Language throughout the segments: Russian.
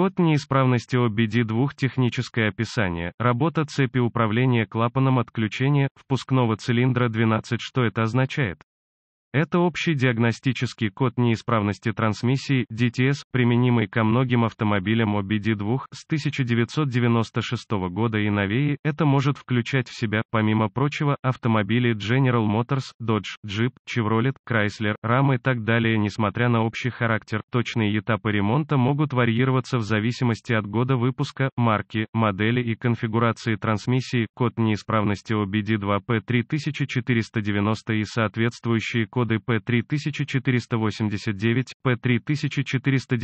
Код неисправности OBD2 техническое описание, работа цепи управления клапаном отключения, впускного цилиндра 12 Что это означает? Это общий диагностический код неисправности трансмиссии DTS, применимый ко многим автомобилям OBD2 с 1996 года и новее. Это может включать в себя, помимо прочего, автомобили General Motors, Dodge, Jeep, Chevrolet, Chrysler, RAM и так далее. Несмотря на общий характер, точные этапы ремонта могут варьироваться в зависимости от года выпуска, марки, модели и конфигурации трансмиссии. Код неисправности OBD2P3490 и соответствующие коды коды P3489, P3491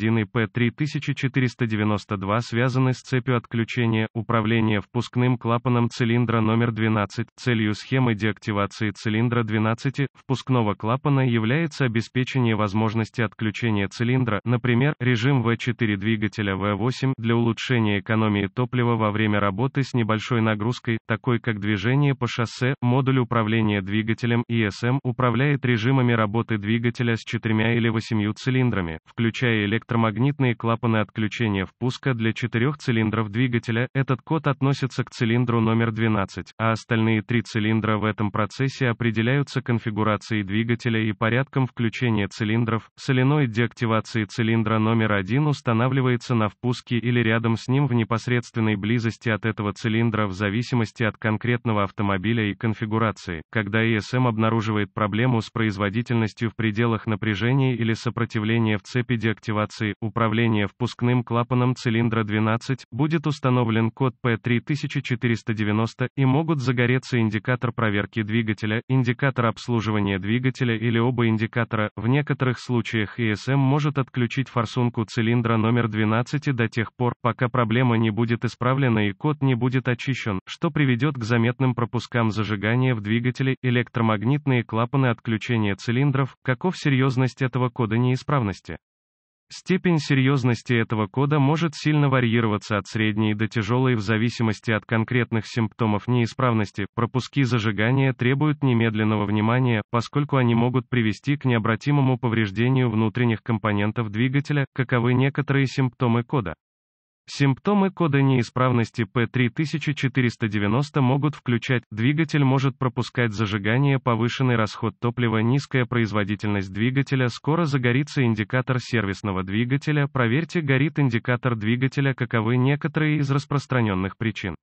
и P3492 связаны с цепью отключения, управления впускным клапаном цилиндра номер 12. Целью схемы деактивации цилиндра 12 впускного клапана является обеспечение возможности отключения цилиндра, например, режим V4 двигателя V8 для улучшения экономии топлива во время работы с небольшой нагрузкой, такой как движение по шоссе, модуль управления двигателем ESM эм управления управляет режимами работы двигателя с четырьмя или восемью цилиндрами, включая электромагнитные клапаны отключения впуска для четырех цилиндров двигателя, этот код относится к цилиндру номер 12, а остальные три цилиндра в этом процессе определяются конфигурацией двигателя и порядком включения цилиндров, соленоид деактивации цилиндра номер 1 устанавливается на впуске или рядом с ним в непосредственной близости от этого цилиндра в зависимости от конкретного автомобиля и конфигурации, когда ESM обнаруживает проблему проблему с производительностью в пределах напряжения или сопротивления в цепи деактивации, управления впускным клапаном цилиндра 12, будет установлен код P3490, и могут загореться индикатор проверки двигателя, индикатор обслуживания двигателя или оба индикатора. В некоторых случаях ESM может отключить форсунку цилиндра номер 12 до тех пор, пока проблема не будет исправлена и код не будет очищен, что приведет к заметным пропускам зажигания в двигателе, электромагнитные клапаны отключения цилиндров, каков серьезность этого кода неисправности. Степень серьезности этого кода может сильно варьироваться от средней до тяжелой в зависимости от конкретных симптомов неисправности. Пропуски зажигания требуют немедленного внимания, поскольку они могут привести к необратимому повреждению внутренних компонентов двигателя, каковы некоторые симптомы кода. Симптомы кода неисправности P3490 могут включать, двигатель может пропускать зажигание, повышенный расход топлива, низкая производительность двигателя, скоро загорится индикатор сервисного двигателя, проверьте, горит индикатор двигателя, каковы некоторые из распространенных причин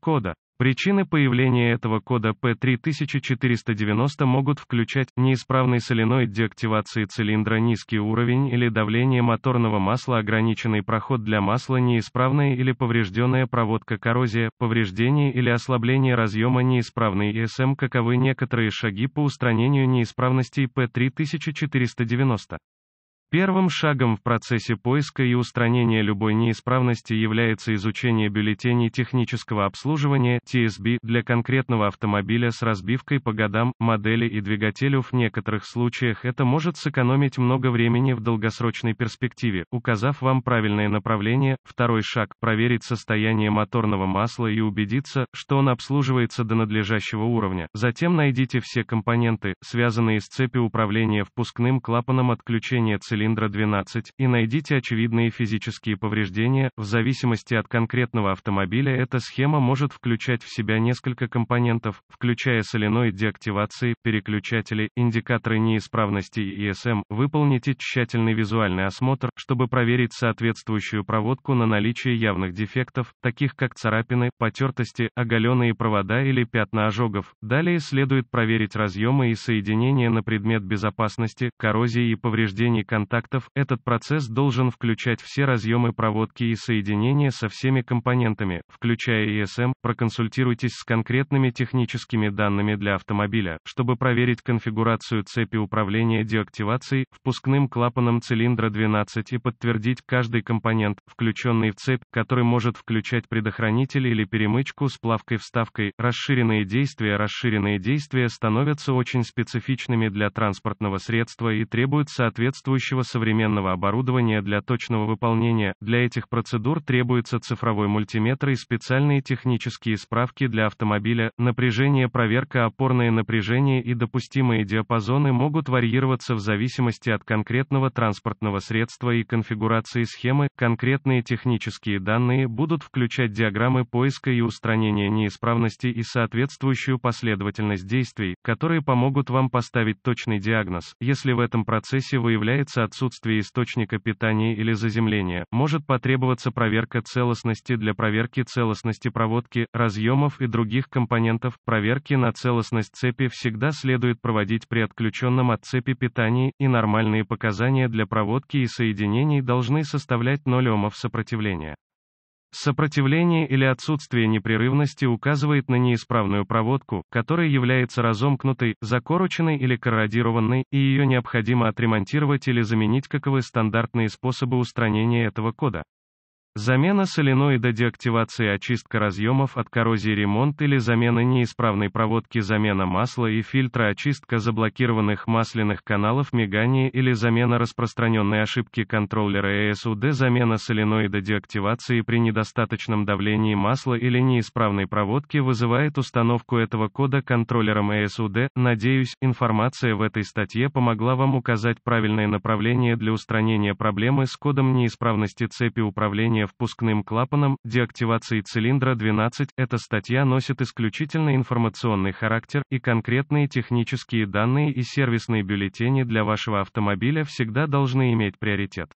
кода. Причины появления этого кода P3490 могут включать неисправный соленоид деактивации цилиндра низкий уровень или давление моторного масла ограниченный проход для масла неисправная или поврежденная проводка коррозия, повреждение или ослабление разъема неисправный ESM каковы некоторые шаги по устранению неисправностей P3490. Первым шагом в процессе поиска и устранения любой неисправности является изучение бюллетеней технического обслуживания TSB для конкретного автомобиля с разбивкой по годам, модели и двигателю. В некоторых случаях это может сэкономить много времени в долгосрочной перспективе, указав вам правильное направление. Второй шаг – проверить состояние моторного масла и убедиться, что он обслуживается до надлежащего уровня. Затем найдите все компоненты, связанные с цепью управления впускным клапаном отключения цилиндра цилиндра 12, и найдите очевидные физические повреждения, в зависимости от конкретного автомобиля эта схема может включать в себя несколько компонентов, включая соленоид деактивации, переключатели, индикаторы неисправности и ESM, выполните тщательный визуальный осмотр, чтобы проверить соответствующую проводку на наличие явных дефектов, таких как царапины, потертости, оголенные провода или пятна ожогов. Далее следует проверить разъемы и соединения на предмет безопасности, коррозии и повреждений контакта контактов, этот процесс должен включать все разъемы проводки и соединения со всеми компонентами, включая ESM. Проконсультируйтесь с конкретными техническими данными для автомобиля, чтобы проверить конфигурацию цепи управления деактивацией, впускным клапаном цилиндра 12 и подтвердить каждый компонент, включенный в цепь, который может включать предохранитель или перемычку с плавкой-вставкой. Расширенные действия Расширенные действия становятся очень специфичными для транспортного средства и требуют соответствующего нужного современного оборудования для точного выполнения. Для этих процедур требуется цифровой мультиметр и специальные технические справки для автомобиля. Напряжение, проверка, опорное напряжение и допустимые диапазоны могут варьироваться в зависимости от конкретного транспортного средства и конфигурации схемы. Конкретные технические данные будут включать диаграммы поиска и устранения неисправности и соответствующую последовательность действий, которые помогут вам поставить точный диагноз. Если в этом процессе выявляется Отсутствие источника питания или заземления, может потребоваться проверка целостности для проверки целостности проводки, разъемов и других компонентов. Проверки на целостность цепи всегда следует проводить при отключенном от цепи питании, и нормальные показания для проводки и соединений должны составлять 0 омов сопротивления. Сопротивление или отсутствие непрерывности указывает на неисправную проводку, которая является разомкнутой, закороченной или корродированной, и ее необходимо отремонтировать или заменить каковы стандартные способы устранения этого кода. Замена соленоида деактивации, очистка разъемов от коррозии ремонт или замена неисправной проводки замена масла и фильтра очистка заблокированных масляных каналов мигание или замена распространенной ошибки контроллера ESUD замена соленоида деактивации при недостаточном давлении масла или неисправной проводки вызывает установку этого кода контроллером ESUD. Надеюсь, информация в этой статье помогла вам указать правильное направление для устранения проблемы с кодом неисправности цепи управления управления впускным клапаном, деактивации цилиндра 12, эта статья носит исключительно информационный характер, и конкретные технические данные и сервисные бюллетени для вашего автомобиля всегда должны иметь приоритет.